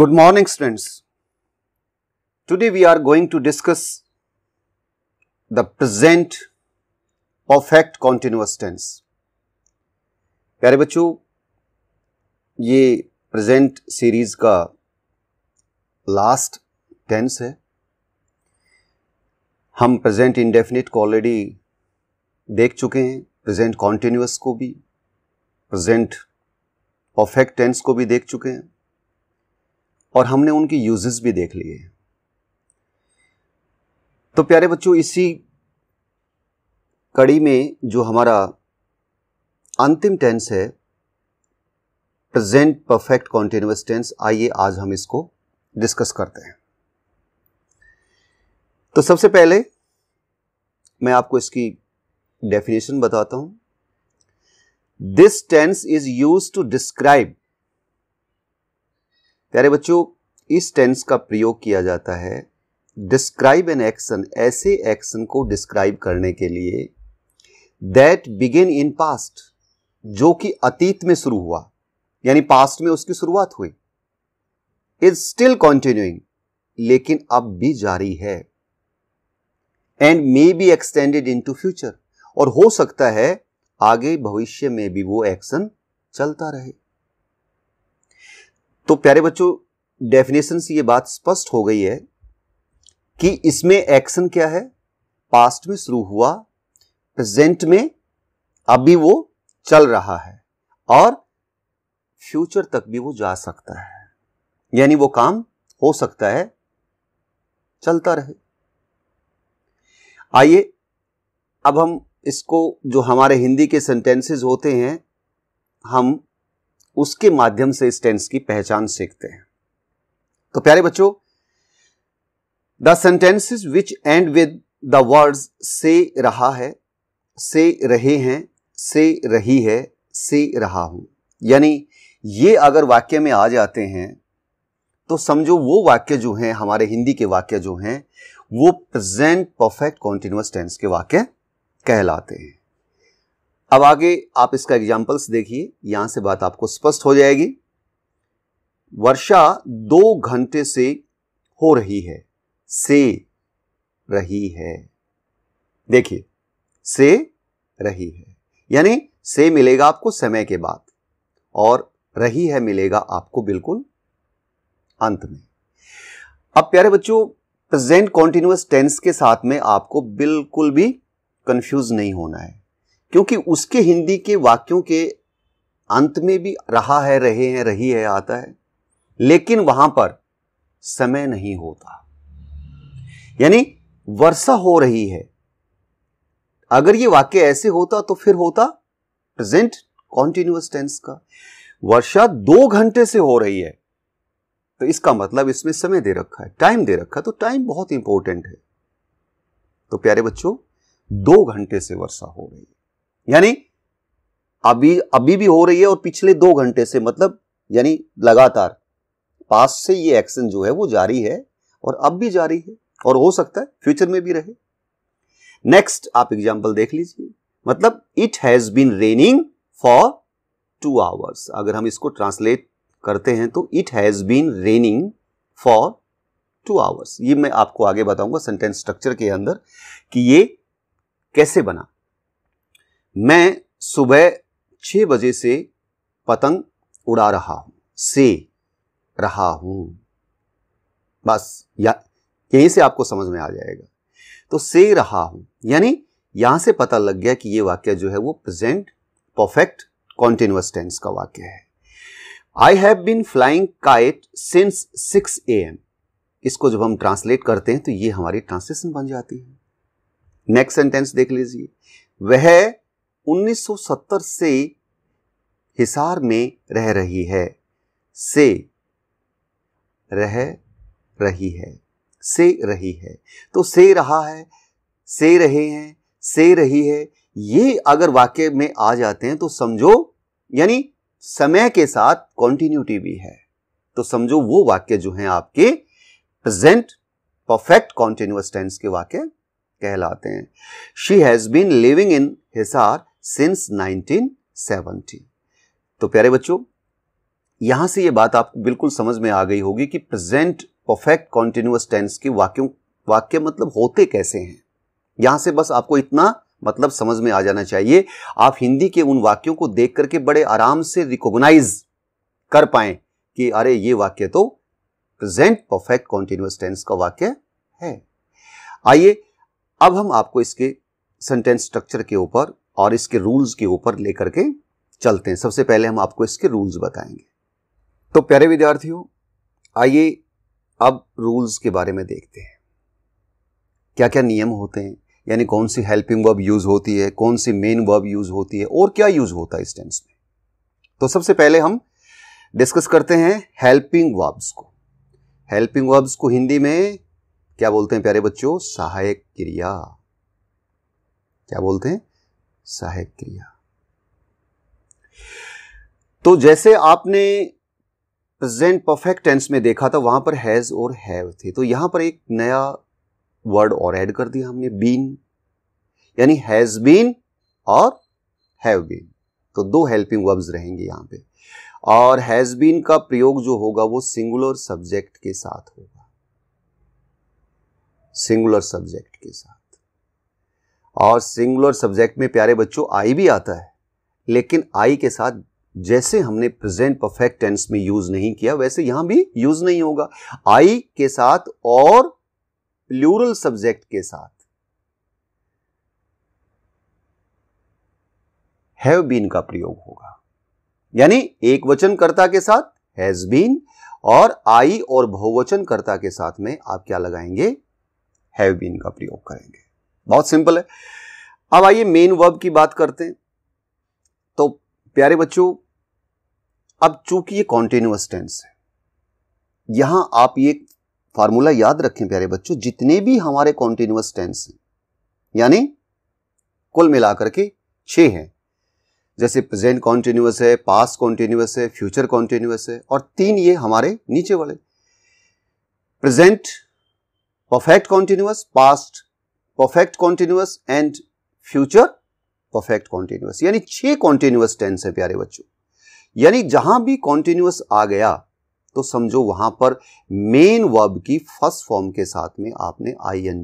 Good morning students. Today we are going to discuss the present perfect continuous tense. प्यारे बच्चों ये present series का last tense है हम प्रेजेंट इंडेफिनिट को ऑलरेडी देख चुके हैं प्रेजेंट कॉन्टिन्यूस को भी प्रेजेंट परफेक्ट टेंस को भी देख चुके हैं और हमने उनके यूजेस भी देख लिए तो प्यारे बच्चों इसी कड़ी में जो हमारा अंतिम टेंस है प्रेजेंट परफेक्ट कॉन्टिन्यूस टेंस आइए आज हम इसको डिस्कस करते हैं तो सबसे पहले मैं आपको इसकी डेफिनेशन बताता हूं this tense is use to describe प्यारे बच्चों इस टेंस का प्रयोग किया जाता है डिस्क्राइब एन एक्शन ऐसे एक्शन को डिस्क्राइब करने के लिए दैट बिगेन इन पास्ट जो कि अतीत में शुरू हुआ यानी पास्ट में उसकी शुरुआत हुई इज स्टिल कॉन्टिन्यूइंग लेकिन अब भी जारी है and may be extended into future और हो सकता है आगे भविष्य में भी वो एक्शन चलता रहे तो प्यारे बच्चों डेफिनेशन से ये बात स्पष्ट हो गई है कि इसमें एक्शन क्या है पास्ट में शुरू हुआ प्रेजेंट में अभी वो चल रहा है और फ्यूचर तक भी वो जा सकता है यानी वो काम हो सकता है चलता रहे आइए अब हम इसको जो हमारे हिंदी के सेंटेंसेस होते हैं हम उसके माध्यम से इस टेंस की पहचान सीखते हैं तो प्यारे बच्चों the sentences which end with the words से रहा है से रहे हैं से रही है से रहा हूं यानी ये अगर वाक्य में आ जाते हैं तो समझो वो वाक्य जो हैं हमारे हिंदी के वाक्य जो हैं वो प्रेजेंट परफेक्ट कॉन्टिन्यूस टेंस के वाक्य कहलाते हैं अब आगे आप इसका एग्जाम्पल्स देखिए यहां से बात आपको स्पष्ट हो जाएगी वर्षा दो घंटे से हो रही है से रही है देखिए से रही है यानी से मिलेगा आपको समय के बाद और रही है मिलेगा आपको बिल्कुल अंत में अब प्यारे बच्चों प्रेजेंट कॉन्टिन्यूस टेंस के साथ में आपको बिल्कुल भी कंफ्यूज नहीं होना है क्योंकि उसके हिंदी के वाक्यों के अंत में भी रहा है रहे हैं रही है आता है लेकिन वहां पर समय नहीं होता यानी वर्षा हो रही है अगर ये वाक्य ऐसे होता तो फिर होता प्रेजेंट कॉन्टिन्यूस टेंस का वर्षा दो घंटे से हो रही है तो इसका मतलब इसमें समय दे रखा है टाइम दे रखा है तो टाइम बहुत इंपॉर्टेंट है तो प्यारे बच्चों दो घंटे से वर्षा हो रही है यानी अभी अभी भी हो रही है और पिछले दो घंटे से मतलब यानी लगातार पास से ये एक्शन जो है वो जारी है और अब भी जारी है और हो सकता है फ्यूचर में भी रहे नेक्स्ट आप एग्जाम्पल देख लीजिए मतलब it has been raining for two hours अगर हम इसको ट्रांसलेट करते हैं तो it has been raining for two hours ये मैं आपको आगे बताऊंगा सेंटेंस स्ट्रक्चर के अंदर कि ये कैसे बना मैं सुबह छः बजे से पतंग उड़ा रहा हूँ से रहा हूँ बस या यहीं से आपको समझ में आ जाएगा तो से रहा हूँ यानी यहाँ से पता लग गया कि ये वाक्य जो है वो प्रेजेंट परफेक्ट कॉन्टिन्यूस टेंस का वाक्य है I have been flying kite since six A M इसको जब हम ट्रांसलेट करते हैं तो ये हमारी ट्रांसलेशन बन जाती है नेक्स्ट सेंटेंस देख लीजिए वह 1970 से हिसार में रह रही है से रह रही है से रही है तो से रहा है से रहे हैं से रही है ये अगर वाक्य में आ जाते हैं तो समझो यानी समय के साथ कॉन्टिन्यूटी भी है तो समझो वो वाक्य जो है आपके प्रेजेंट परफेक्ट कॉन्टिन्यूस टेंस के वाक्य कहलाते हैं she has been living in Hisar since 1970 तो प्यारे बच्चों यहां से ये बात आपको बिल्कुल समझ में आ गई होगी कि प्रेजेंट परफेक्ट कॉन्टिन्यूस टेंस के वाक्यों वाक्य मतलब होते कैसे हैं यहां से बस आपको इतना मतलब समझ में आ जाना चाहिए आप हिंदी के उन वाक्यों को देख करके बड़े आराम से रिकॉग्नाइज कर पाए कि अरे ये वाक्य तो प्रेजेंट परफेक्ट कॉन्टिन्यूस टेंस का वाक्य है आइए अब हम आपको इसके सेंटेंस स्ट्रक्चर के ऊपर और इसके रूल्स के ऊपर लेकर के चलते हैं सबसे पहले हम आपको इसके रूल्स बताएंगे तो प्यारे विद्यार्थियों आइए अब रूल्स के बारे में देखते हैं क्या क्या नियम होते हैं यानी कौन सी हेल्पिंग वर्ब यूज होती है कौन सी मेन वर्ब यूज होती है और क्या यूज होता है इस टेंस में तो सबसे पहले हम डिस्कस करते हैं हेल्पिंग वर्ब्स को हेल्पिंग वर्ब्स को हिंदी में क्या बोलते हैं प्यारे बच्चों सहायक क्रिया क्या बोलते हैं सहायक क्रिया तो जैसे आपने प्रेजेंट परफेक्ट टेंस में देखा था वहां पर हैज और हैव थे तो यहां पर एक नया वर्ड और ऐड कर दिया हमने बीन यानी हैज बीन और हैव बीन तो दो हेल्पिंग वर्ब्स रहेंगे यहां पे और हैज बीन का प्रयोग जो होगा वो सिंगुलर सब्जेक्ट के साथ होगा सिंगुलर सब्जेक्ट के साथ और सिंगुलर सब्जेक्ट में प्यारे बच्चों आई भी आता है लेकिन आई के साथ जैसे हमने प्रेजेंट परफेक्ट टेंस में यूज नहीं किया वैसे यहां भी यूज नहीं होगा आई के साथ और प्लूरल सब्जेक्ट के साथ हैव बीन का प्रयोग होगा यानी एक वचन कर्ता के साथ हैज बीन और आई और बहुवचन कर्ता के साथ में आप क्या लगाएंगे हैव बीन का प्रयोग करेंगे बहुत सिंपल है अब आइए मेन वर्ब की बात करते हैं तो प्यारे बच्चों अब चूंकि ये कॉन्टिन्यूस टेंस है यहां आप ये फार्मूला याद रखें प्यारे बच्चों जितने भी हमारे कॉन्टिन्यूस टेंस हैं यानी कुल मिलाकर के छे हैं जैसे प्रेजेंट कॉन्टिन्यूस है पास कॉन्टिन्यूस है फ्यूचर कॉन्टिन्यूस है और तीन ये हमारे नीचे वाले present perfect continuous past perfect continuous and future perfect continuous यानी छह कॉन्टिन्यूस टेंस है प्यारे बच्चों यानी जहां भी कॉन्टिन्यूस आ गया तो समझो वहां पर मेन वर्ब की फर्स्ट फॉर्म के साथ में आपने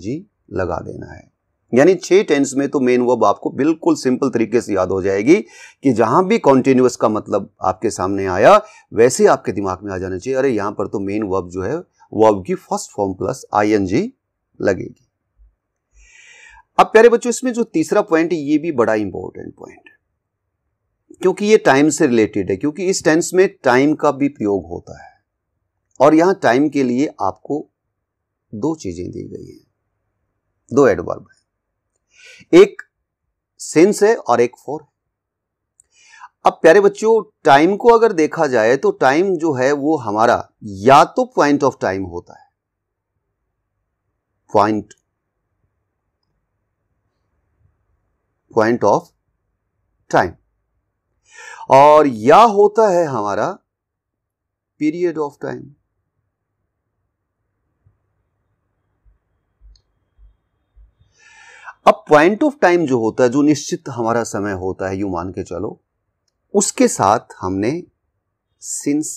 जी लगा देना है यानी छह टेंस में तो मेन वर्ब आपको बिल्कुल सिंपल तरीके से याद हो जाएगी कि जहां भी कॉन्टिन्यूस का मतलब आपके सामने आया वैसे आपके दिमाग में आ जाना चाहिए अरे यहां पर तो मेन वर्ब जो है वर्ब की फर्स्ट फॉर्म प्लस जी लगेगी अब प्यारे बच्चों इसमें जो तीसरा पॉइंट है ये भी बड़ा इंपॉर्टेंट पॉइंट है क्योंकि ये टाइम से रिलेटेड है क्योंकि इस टेंस में टाइम का भी प्रयोग होता है और यहां टाइम के लिए आपको दो चीजें दी गई हैं दो एडवर्ब है एक सेंस है और एक फॉर अब प्यारे बच्चों टाइम को अगर देखा जाए तो टाइम जो है वो हमारा या तो पॉइंट ऑफ टाइम होता है पॉइंट पॉइंट ऑफ टाइम और या होता है हमारा पीरियड ऑफ टाइम अब पॉइंट ऑफ टाइम जो होता है जो निश्चित हमारा समय होता है यू मान के चलो उसके साथ हमने सिंस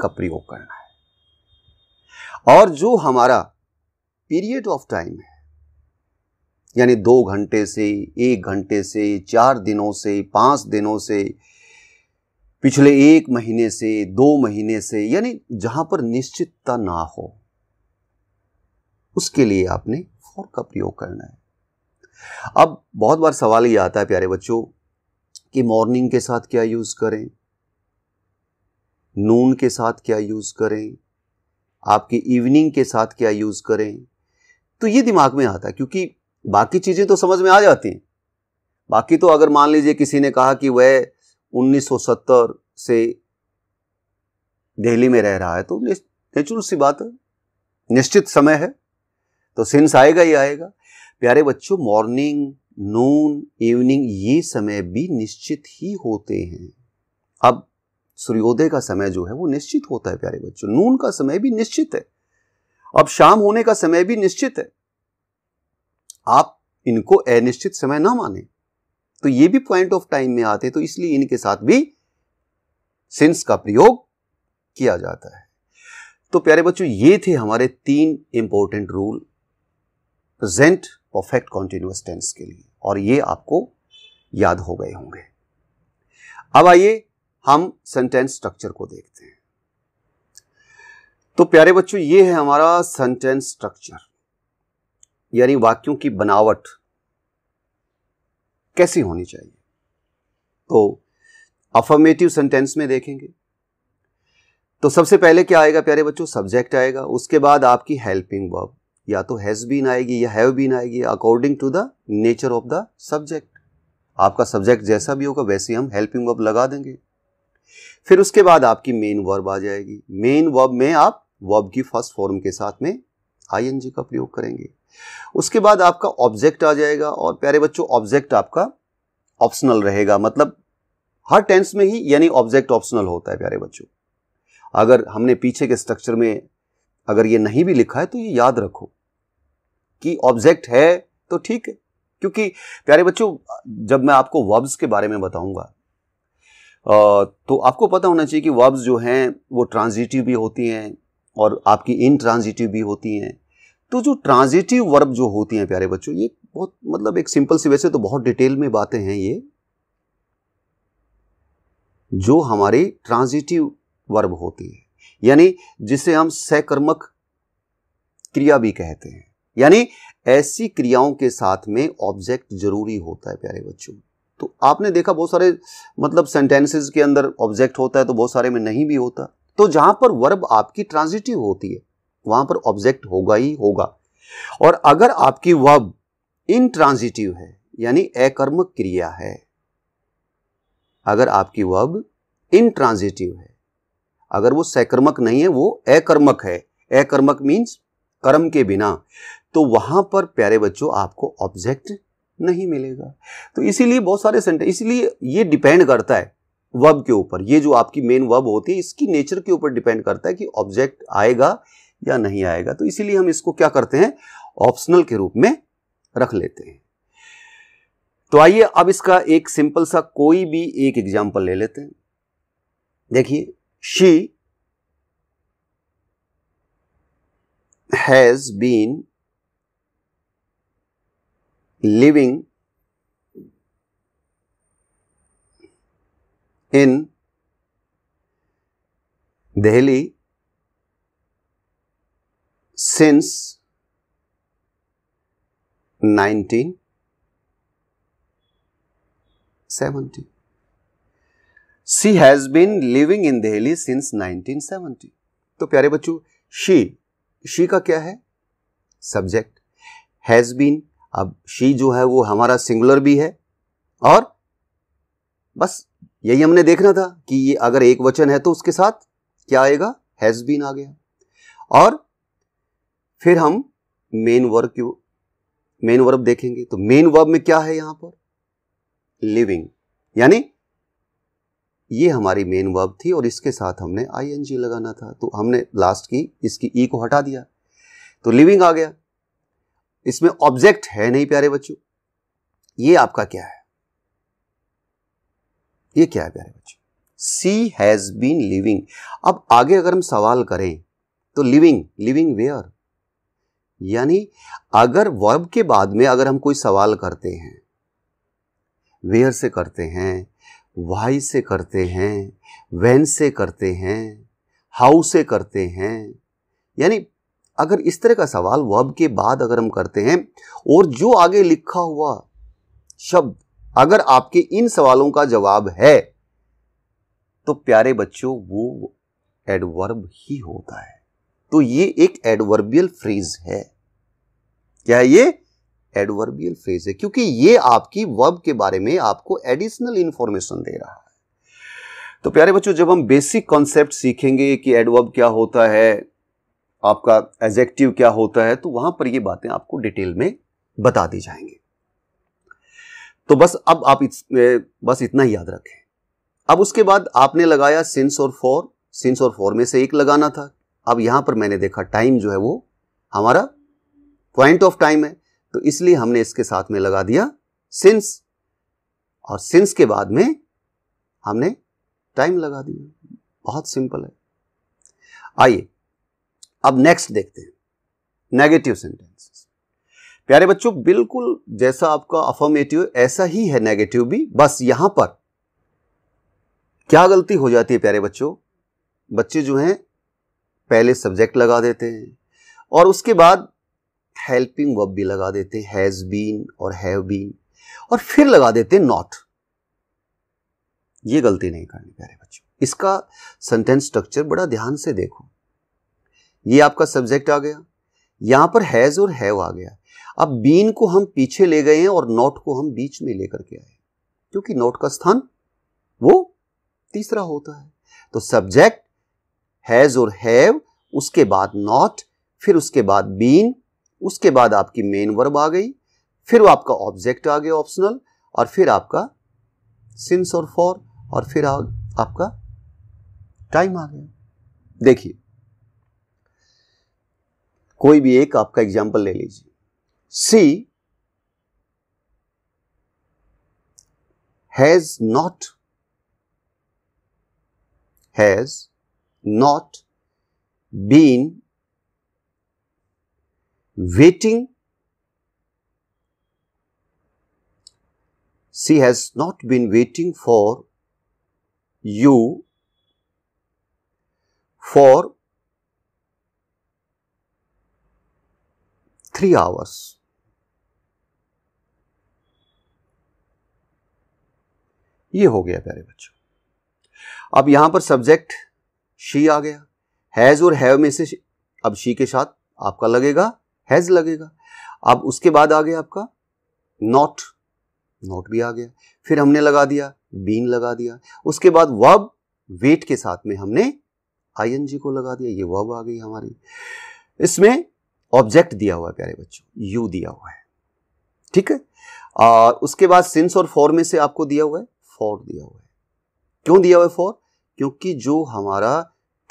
का प्रयोग करना है और जो हमारा पीरियड ऑफ टाइम है यानी दो घंटे से एक घंटे से चार दिनों से पाँच दिनों से पिछले एक महीने से दो महीने से यानी जहां पर निश्चितता ना हो उसके लिए आपने फॉर का प्रयोग करना है अब बहुत बार सवाल ये आता है प्यारे बच्चों कि मॉर्निंग के साथ क्या यूज करें नून के साथ क्या यूज करें आपकी इवनिंग के साथ क्या यूज करें तो ये दिमाग में आता है क्योंकि बाकी चीज़ें तो समझ में आ जाती हैं बाकी तो अगर मान लीजिए किसी ने कहा कि वह 1970 से दिल्ली में रह रहा है तो नेचुरल सी बात है निश्चित समय है तो सिंस आएगा ही आएगा प्यारे बच्चों मॉर्निंग नून इवनिंग ये समय भी निश्चित ही होते हैं अब सूर्योदय का समय जो है वो निश्चित होता है प्यारे बच्चों नून का समय भी निश्चित है अब शाम होने का समय भी निश्चित है आप इनको अनिश्चित समय ना माने तो ये भी पॉइंट ऑफ टाइम में आते तो इसलिए इनके साथ भी सिंस का प्रयोग किया जाता है तो प्यारे बच्चों ये थे हमारे तीन important rule present perfect continuous tense के लिए और ये आपको याद हो गए होंगे अब आइए हम सेंटेंस स्ट्रक्चर को देखते हैं तो प्यारे बच्चों ये है हमारा सेंटेंस स्ट्रक्चर यानी वाक्यों की बनावट कैसी होनी चाहिए तो अफर्मेटिव सेंटेंस में देखेंगे तो सबसे पहले क्या आएगा प्यारे बच्चों सब्जेक्ट आएगा उसके बाद आपकी हेल्पिंग वर्ब या तो हैज़ बीन आएगी या हैव बीन आएगी according to the nature of the subject आपका सब्जेक्ट जैसा भी होगा वैसे हम हेल्पिंग वर्ब लगा देंगे फिर उसके बाद आपकी मेन वर्ब आ जाएगी मेन वर्ब में आप वर्ब की फर्स्ट फॉर्म के साथ में आईएनजी का प्रयोग करेंगे उसके बाद आपका ऑब्जेक्ट आ जाएगा और प्यारे बच्चों ऑब्जेक्ट आपका ऑप्शनल रहेगा मतलब हर टेंस में ही यानी ऑब्जेक्ट ऑप्शनल होता है प्यारे बच्चों अगर हमने पीछे के स्ट्रक्चर में अगर ये नहीं भी लिखा है तो ये याद रखो कि ऑब्जेक्ट है तो ठीक है क्योंकि प्यारे बच्चों जब मैं आपको वर्ब्स के बारे में बताऊंगा तो आपको पता होना चाहिए कि वर्ब्स जो हैं वो ट्रांजिटिव भी होती हैं और आपकी इन ट्रांजिटिव भी होती हैं तो जो ट्रांजिटिव वर्ब जो होती हैं प्यारे बच्चों ये बहुत मतलब एक सिंपल सी वैसे तो बहुत डिटेल में बातें हैं ये जो हमारी ट्रांजिटिव वर्ब होती है यानी जिसे हम सहकर्मक क्रिया भी कहते हैं यानी ऐसी क्रियाओं के साथ में ऑब्जेक्ट जरूरी होता है प्यारे बच्चों तो आपने देखा बहुत सारे मतलब सेंटेंसेस के अंदर ऑब्जेक्ट होता है तो बहुत सारे में नहीं भी होता तो जहां पर वर्ब आपकी ट्रांजिटिव होती है वहां पर ऑब्जेक्ट होगा ही होगा और अगर आपकी वर्ब इनट्रांजिटिव है यानी अकर्म क्रिया है अगर आपकी वर्ब इनट्रांजिटिव है अगर वो सकर्मक नहीं है वो अकर्मक है अकर्मक मीन्स कर्म के बिना तो वहां पर प्यारे बच्चों आपको ऑब्जेक्ट नहीं मिलेगा तो इसीलिए बहुत सारे सेंटेंस इसलिए ये डिपेंड करता है वर्ब के ऊपर ये जो आपकी मेन वर्ब होती है इसकी नेचर के ऊपर डिपेंड करता है कि ऑब्जेक्ट आएगा या नहीं आएगा तो इसीलिए हम इसको क्या करते हैं ऑप्शनल के रूप में रख लेते हैं तो आइए अब इसका एक सिंपल सा कोई भी एक एग्जाम्पल ले लेते हैं देखिए she has been living in Delhi since 1970. Has been living in in since nineteen 1970. तो प्यारे बच्चों शी शी का क्या है सब्जेक्ट हैज बीन अब शी जो है वो हमारा सिंगुलर भी है और बस यही हमने देखना था कि ये अगर एक वचन है तो उसके साथ क्या आएगा हैज बीन आ गया और फिर हम मेन वर्ब की मेन वर्ब देखेंगे तो मेन वर्ब में क्या है यहां पर लिविंग यानी ये हमारी मेन वर्ब थी और इसके साथ हमने आईएनजी लगाना था तो हमने लास्ट की इसकी ई e को हटा दिया तो लिविंग आ गया इसमें ऑब्जेक्ट है नहीं प्यारे बच्चों ये आपका क्या है ये क्या है प्यारे बच्चों सी हैज बीन लिविंग अब आगे अगर हम सवाल करें तो लिविंग लिविंग वेयर यानी अगर वर्ब के बाद में अगर हम कोई सवाल करते हैं वेयर से करते हैं वाई से करते हैं वैन से करते हैं हाउ से करते हैं यानी अगर इस तरह का सवाल वर्ब के बाद अगर हम करते हैं और जो आगे लिखा हुआ शब्द अगर आपके इन सवालों का जवाब है तो प्यारे बच्चों वो एडवर्ब ही होता है तो ये एक एडवर्बियल फ्रेज है क्या है ये एडवर्बियल फ्रेज है क्योंकि ये आपकी वर्ब के बारे में आपको एडिशनल इंफॉर्मेशन दे रहा है तो प्यारे बच्चों जब हम बेसिक कॉन्सेप्ट सीखेंगे कि एडवर्ब क्या होता है आपका एजेक्टिव क्या होता है तो वहां पर ये बातें आपको डिटेल में बता दी जाएंगे तो बस अब आप इत, बस इतना ही याद रखें अब उसके बाद आपने लगाया सिंस और फॉर सिंस और फॉर में से एक लगाना था अब यहां पर मैंने देखा टाइम जो है वो हमारा पॉइंट ऑफ टाइम है तो इसलिए हमने इसके साथ में लगा दिया सिंस और सिंस के बाद में हमने टाइम लगा दिया बहुत सिंपल है आइए अब नेक्स्ट देखते हैं नेगेटिव सेंटेंसेस प्यारे बच्चों बिल्कुल जैसा आपका अफॉर्मेटिव ऐसा ही है नेगेटिव भी बस यहां पर क्या गलती हो जाती है प्यारे बच्चों बच्चे जो हैं पहले सब्जेक्ट लगा देते हैं और उसके बाद हेल्पिंग वर्ब भी लगा देते हैं हैज़ बीन और हैव बीन और फिर लगा देते नॉट ये गलती नहीं करनी प्यारे बच्चों इसका सेंटेंस स्ट्रक्चर बड़ा ध्यान से देखो ये आपका सब्जेक्ट आ गया यहां पर हैज़ और हैव आ गया अब बीन को हम पीछे ले गए हैं और नॉट को हम बीच में लेकर के आए क्योंकि नॉट का स्थान वो तीसरा होता है तो सब्जेक्ट हैज़ और हैव उसके बाद नॉट फिर उसके बाद बीन उसके बाद आपकी मेन वर्ब आ गई फिर वो आपका ऑब्जेक्ट आ गया ऑप्शनल और फिर आपका सिंस और फॉर और फिर आ, आपका टाइम आ गया देखिए कोई भी एक आपका एग्जाम्पल ले लीजिए she has not has not been waiting. She has not been waiting for you for 3 hours. ये हो गया प्यारे बच्चों अब यहां पर सब्जेक्ट शी आ गया हैज़ और हैव में से अब शी के साथ आपका लगेगा हैज़ लगेगा अब उसके बाद आ गया आपका नॉट नॉट भी आ गया फिर हमने लगा दिया बीन लगा दिया उसके बाद वब वेट के साथ में हमने आई को लगा दिया ये वब आ गई हमारी इसमें ऑब्जेक्ट दिया हुआ है प्यारे बच्चों यू दिया हुआ है ठीक है और उसके बाद सिंस और फॉर में से आपको दिया हुआ है फॉर दिया हुआ है क्यों दिया हुआ है फॉर क्योंकि जो हमारा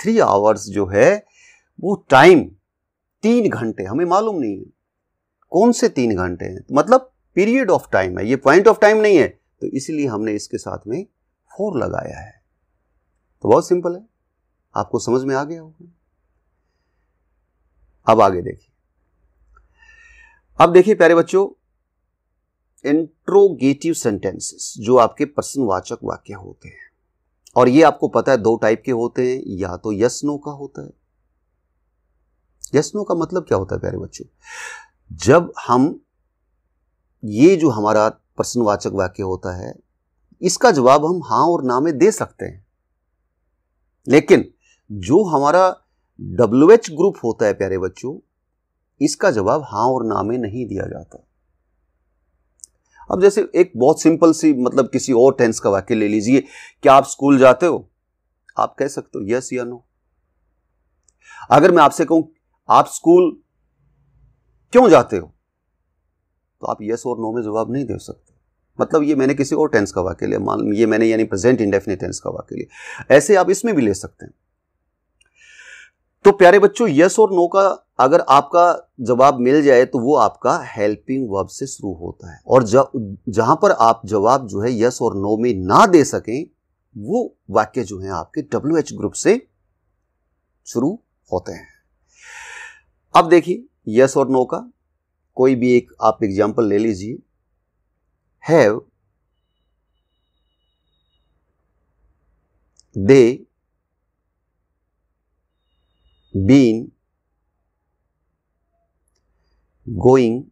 थ्री आवर्स जो है वो टाइम तीन घंटे हमें मालूम नहीं है कौन से तीन घंटे हैं मतलब पीरियड ऑफ टाइम है ये पॉइंट ऑफ टाइम नहीं है तो इसलिए हमने इसके साथ में फोर लगाया है तो बहुत सिंपल है आपको समझ में आ गया होगा अब आगे देखिए अब देखिए प्यारे बच्चों इंट्रोगेटिव सेंटेंसेस जो आपके प्रश्नवाचक वाक्य होते हैं और ये आपको पता है दो टाइप के होते हैं या तो यस नो का होता है यस नो का मतलब क्या होता है प्यारे बच्चों जब हम ये जो हमारा प्रश्नवाचक वाक्य होता है इसका जवाब हम हाँ और ना में दे सकते हैं लेकिन जो हमारा डब्ल्यू एच ग्रुप होता है प्यारे बच्चों इसका जवाब हां और ना में नहीं दिया जाता अब जैसे एक बहुत सिंपल सी मतलब किसी और टेंस का वाक्य ले लीजिए क्या आप स्कूल जाते हो आप कह सकते हो यस या नो अगर मैं आपसे कहूं आप स्कूल क्यों जाते हो तो आप यस और नो में जवाब नहीं दे सकते मतलब ये मैंने किसी और टेंस का वाक्य लिया मान ये मैंने यानी प्रेजेंट इंडेफिनिट टेंस का वाक्य लिया ऐसे आप इसमें भी ले सकते हैं तो प्यारे बच्चों यस और नो का अगर आपका जवाब मिल जाए तो वो आपका हेल्पिंग वर्ब से शुरू होता है और जहां पर आप जवाब जो है यस और नो में ना दे सकें वो वाक्य जो है आपके डब्ल्यू एच ग्रुप से शुरू होते हैं अब देखिए यस और नो का कोई भी एक आप एग्जाम्पल ले लीजिए have they been going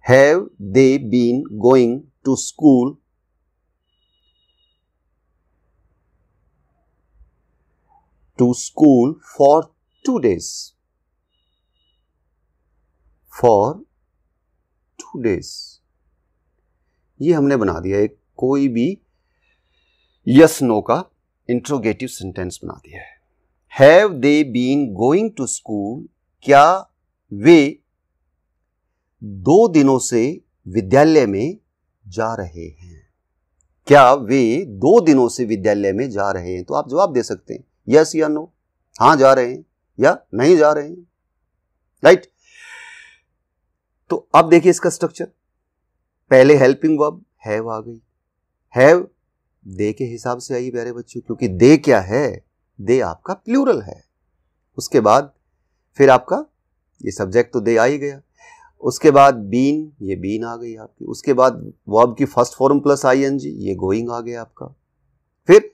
have they been going to school to school for 2 days for 2 days ये हमने बना दिया एक कोई भी यस नो का इंट्रोगेटिव सेंटेंस बना दिया है have they been going to school क्या वे दो दिनों से विद्यालय में जा रहे हैं क्या वे दो दिनों से विद्यालय में जा रहे हैं तो आप जवाब दे सकते हैं यस या नो हां जा रहे हैं या नहीं जा रहे हैं राइट तो अब देखिए इसका स्ट्रक्चर पहले हेल्पिंग वर्ब हैव आ गई हैव दे के हिसाब से आई प्यारे बच्चों क्योंकि दे क्या है दे आपका प्लूरल है उसके बाद फिर आपका ये सब्जेक्ट तो दे आ ही गया उसके बाद बीन ये बीन आ गई आपकी उसके बाद वर्ब की first form plus I N G ये गोइंग आ गया आपका फिर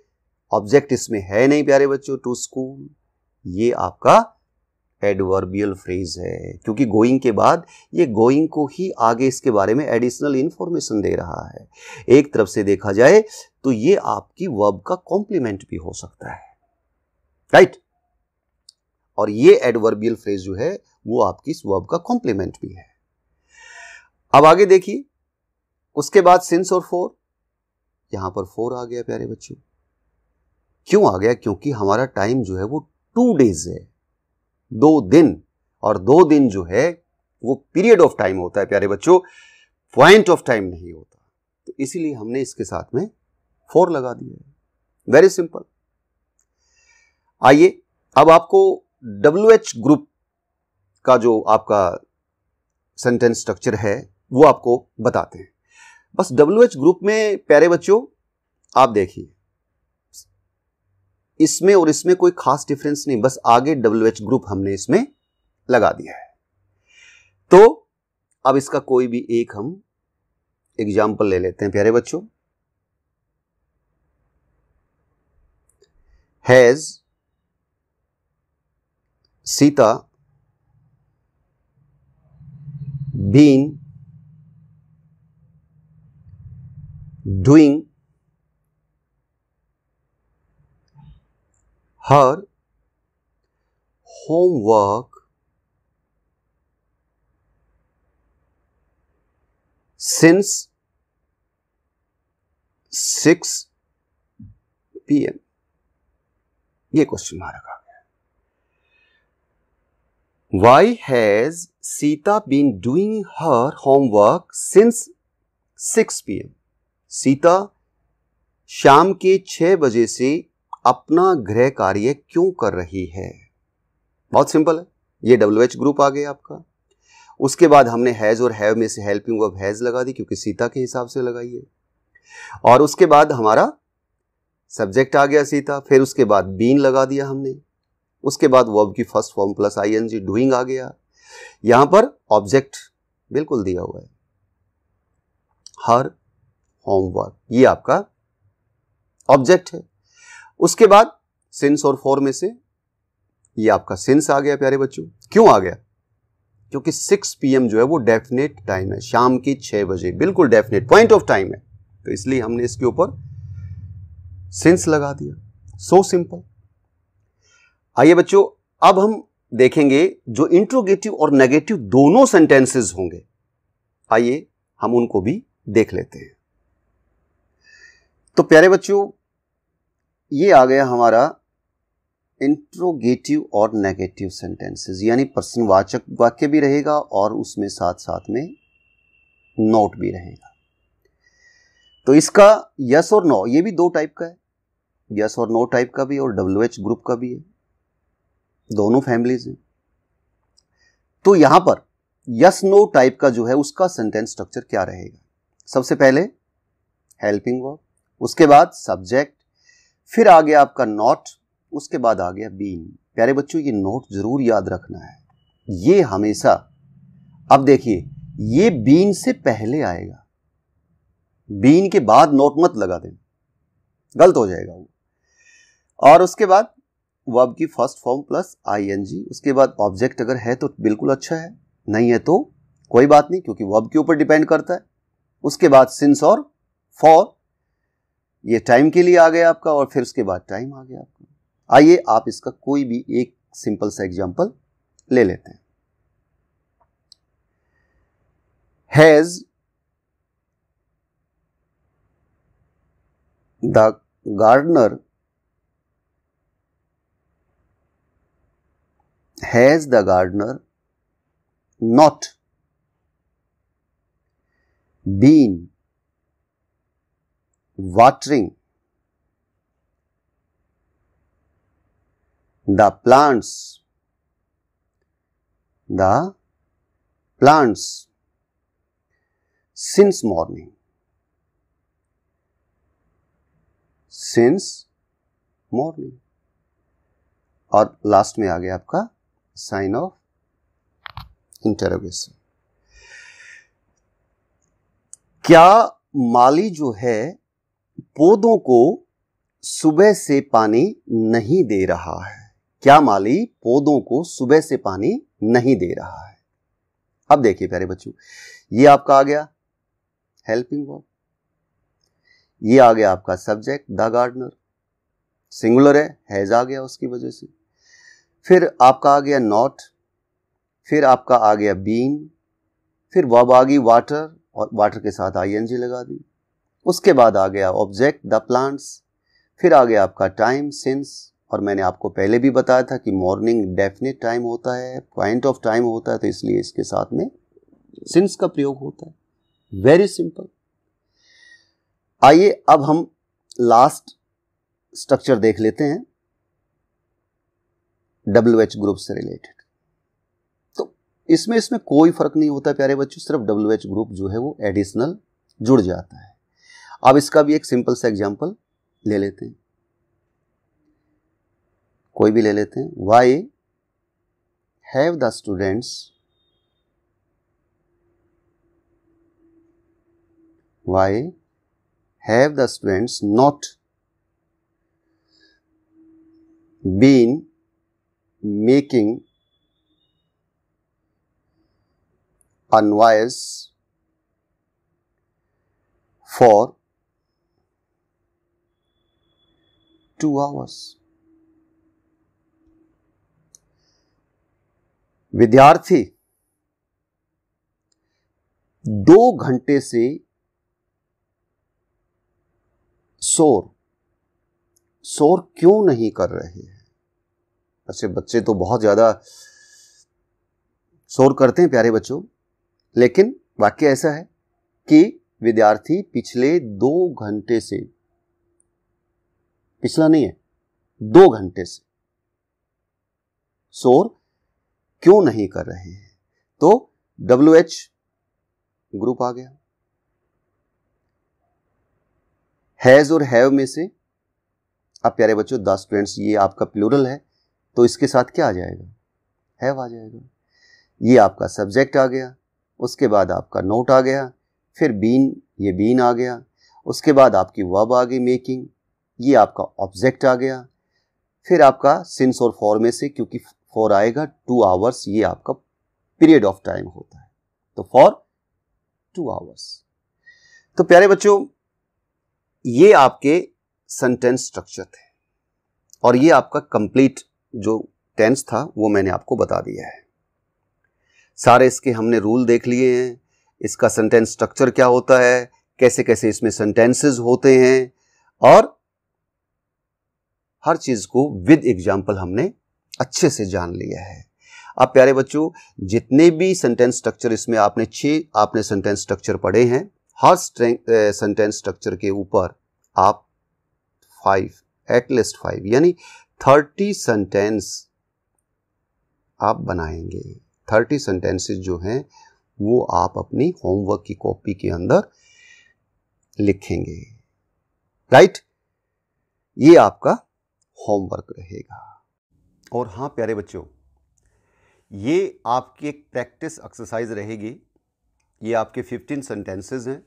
ऑब्जेक्ट इसमें है नहीं प्यारे बच्चों टू स्कूल ये आपका एडवर्बियल फ्रेज है क्योंकि गोइंग के बाद ये गोइंग को ही आगे इसके बारे में एडिशनल इंफॉर्मेशन दे रहा है एक तरफ से देखा जाए तो ये आपकी वर्ब का कॉम्प्लीमेंट भी हो सकता है राइट right? और ये एडवर्बियल फ्रेज जो है वो आपकी इस वर्ब का कॉम्प्लीमेंट भी है अब आगे देखिए उसके बाद सिंस और फोर यहां पर फोर आ गया प्यारे बच्चों क्यों आ गया क्योंकि हमारा टाइम जो है वो टू डेज है दो दिन और दो दिन जो है वो पीरियड ऑफ टाइम होता है प्यारे बच्चों पॉइंट ऑफ टाइम नहीं होता तो इसीलिए हमने इसके साथ में फोर लगा दिया है वेरी सिंपल आइए अब आपको डब्ल्यू एच ग्रुप का जो आपका सेंटेंस स्ट्रक्चर है वो आपको बताते हैं बस डब्ल्यू एच ग्रुप में प्यारे बच्चों आप देखिए इसमें और इसमें कोई खास डिफरेंस नहीं बस आगे डब्ल्यू एच ग्रुप हमने इसमें लगा दिया है तो अब इसका कोई भी एक हम एग्जाम्पल ले लेते हैं प्यारे बच्चों has Sita being doing her homework since 6 PM ये क्वेश्चन मारेगा Why has Sita been doing her homework since 6 pm? Sita शाम के 6 बजे से अपना गृह कार्य क्यों कर रही है बहुत सिंपल है ये डब्ल्यू एच ग्रुप आ गया आपका उसके बाद हमने हैज़ और हैव में से हेल्पिंग ऑफ हैज़ लगा दी क्योंकि सीता के हिसाब से लगाई है और उसके बाद हमारा सब्जेक्ट आ गया सीता फिर उसके बाद बीन लगा दिया हमने उसके बाद वर्ब की first form plus I N G doing आ गया यहां पर ऑब्जेक्ट बिल्कुल दिया हुआ है हर होमवर्क ये आपका ऑब्जेक्ट है उसके बाद सिंस और फोर में से ये आपका सिंस आ गया प्यारे बच्चों क्यों आ गया क्योंकि 6 पीएम जो है वो डेफिनेट टाइम है शाम के 6 बजे बिल्कुल डेफिनेट पॉइंट ऑफ टाइम है तो इसलिए हमने इसके ऊपर सिंस लगा दिया सो so सिंपल आइए बच्चों अब हम देखेंगे जो इंट्रोगेटिव और नेगेटिव दोनों सेंटेंसेस होंगे आइए हम उनको भी देख लेते हैं तो प्यारे बच्चों ये आ गया हमारा इंट्रोगेटिव और नेगेटिव सेंटेंसेस यानी प्रश्नवाचक वाक्य भी रहेगा और उसमें साथ साथ में नोट भी रहेगा तो इसका यस और नो ये भी दो टाइप का है यस और नो टाइप का भी और डब्ल्यू एच ग्रुप का भी है दोनों फैमिलीज हैं तो यहां पर यस नो टाइप का जो है उसका सेंटेंस स्ट्रक्चर क्या रहेगा सबसे पहले हेल्पिंग वर्ब उसके बाद सब्जेक्ट फिर आ गया आपका नॉट उसके बाद आ गया बीन प्यारे बच्चों ये नोट जरूर याद रखना है ये हमेशा अब देखिए ये बीन से पहले आएगा बीन के बाद नोट मत लगा दें गलत हो जाएगा वो और उसके बाद वर्ब की फर्स्ट फॉर्म प्लस आईएनजी उसके बाद ऑब्जेक्ट अगर है तो बिल्कुल अच्छा है नहीं है तो कोई बात नहीं क्योंकि वर्ब के ऊपर डिपेंड करता है उसके बाद सिंस और फॉर ये टाइम के लिए आ गया आपका और फिर उसके बाद टाइम आ गया आपका आइए आप इसका कोई भी एक सिंपल सा एग्जाम्पल ले लेते हैं has the gardener has the gardener not been watering the plants the plants since morning since morning और लास्ट में आ गया आपका sign of इंटरोगेशन क्या माली जो है पौधों को सुबह से पानी नहीं दे रहा है क्या माली पौधों को सुबह से पानी नहीं दे रहा है अब देखिए प्यारे बच्चों ये आपका आ गया हेल्पिंग वर्ब ये आ गया आपका सब्जेक्ट द गार्डनर सिंगुलर है हैज आ गया उसकी वजह से फिर आपका आ गया नॉट फिर आपका आ गया बीन फिर वब आ गई वाटर और वाटर के साथ आई एन जी लगा दी उसके बाद आ गया ऑब्जेक्ट द प्लांट्स फिर आ गया आपका टाइम सिंस और मैंने आपको पहले भी बताया था कि मॉर्निंग डेफिनेट टाइम होता है पॉइंट ऑफ टाइम होता है तो इसलिए इसके साथ में सिंस का प्रयोग होता है वेरी सिंपल आइए अब हम लास्ट स्ट्रक्चर देख लेते हैं डब्ल्यू एच ग्रुप से रिलेटेड तो इसमें इसमें कोई फ़र्क नहीं होता प्यारे बच्चों सिर्फ डब्ल्यू एच ग्रुप जो है वो एडिशनल जुड़ जाता है अब इसका भी एक सिंपल सा एग्जाम्पल ले लेते हैं कोई भी ले लेते हैं why have the students why have the students not been making unwise for two hours. विद्यार्थी दो घंटे से शोर शोर क्यों नहीं कर रहे हैं ऐसे बच्चे तो बहुत ज़्यादा शोर करते हैं प्यारे बच्चों लेकिन वाक्य ऐसा है कि विद्यार्थी पिछले दो घंटे से पिछला नहीं है दो घंटे से शोर क्यों नहीं कर रहे हैं तो डब्ल्यू एच ग्रुप आ गया हैज और हैव में से अब प्यारे बच्चों द स्टूडेंट्स ये आपका प्लूरल है तो इसके साथ क्या आ जाएगा हैव आ जाएगा ये आपका सब्जेक्ट आ गया उसके बाद आपका नोट आ गया फिर बीन ये बीन आ गया उसके बाद आपकी वब आ गई मेकिंग ये आपका ऑब्जेक्ट आ गया फिर आपका सिंस और फॉर में से क्योंकि फॉर आएगा टू आवर्स ये आपका पीरियड ऑफ टाइम होता है तो फॉर टू आवर्स तो प्यारे बच्चों ये आपके सेंटेंस स्ट्रक्चर थे और ये आपका कंप्लीट जो टेंस था वो मैंने आपको बता दिया है सारे इसके हमने रूल देख लिए हैं इसका सेंटेंस स्ट्रक्चर क्या होता है कैसे कैसे इसमें सेंटेंसेस होते हैं और हर चीज़ को विद एग्जाम्पल हमने अच्छे से जान लिया है अब प्यारे बच्चों जितने भी सेंटेंस स्ट्रक्चर इसमें आपने छे आपने सेंटेंस स्ट्रक्चर पढ़े हैं हर सेंटेंस स्ट्रक्चर के ऊपर आप फाइव एटलीस्ट फाइव यानी थर्टी सेंटेंस आप बनाएंगे थर्टी सेंटेंसेस जो हैं वो आप अपनी होमवर्क की कॉपी के अंदर लिखेंगे राइट ये आपका होमवर्क रहेगा और हाँ प्यारे बच्चों ये आपकी एक प्रैक्टिस एक्सरसाइज रहेगी ये आपके 15 सेंटेंसेस हैं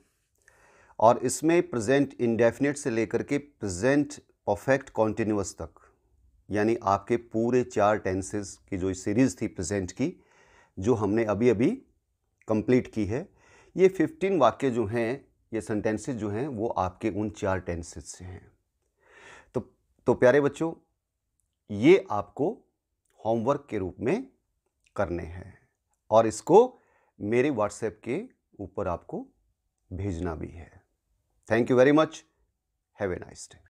और इसमें प्रेजेंट इंडेफिनेट से लेकर के प्रेजेंट परफेक्ट कॉन्टिन्यूस तक यानी आपके पूरे चार टेंसेस की जो सीरीज़ थी प्रेजेंट की जो हमने अभी अभी कंप्लीट की है ये फिफ्टीन वाक्य जो हैं ये सेंटेंसेस जो हैं वो आपके उन चार टेंसेस से हैं तो तो प्यारे बच्चों ये आपको होमवर्क के रूप में करने हैं और इसको मेरे व्हाट्सएप के ऊपर आपको भेजना भी है thank you very much have a nice day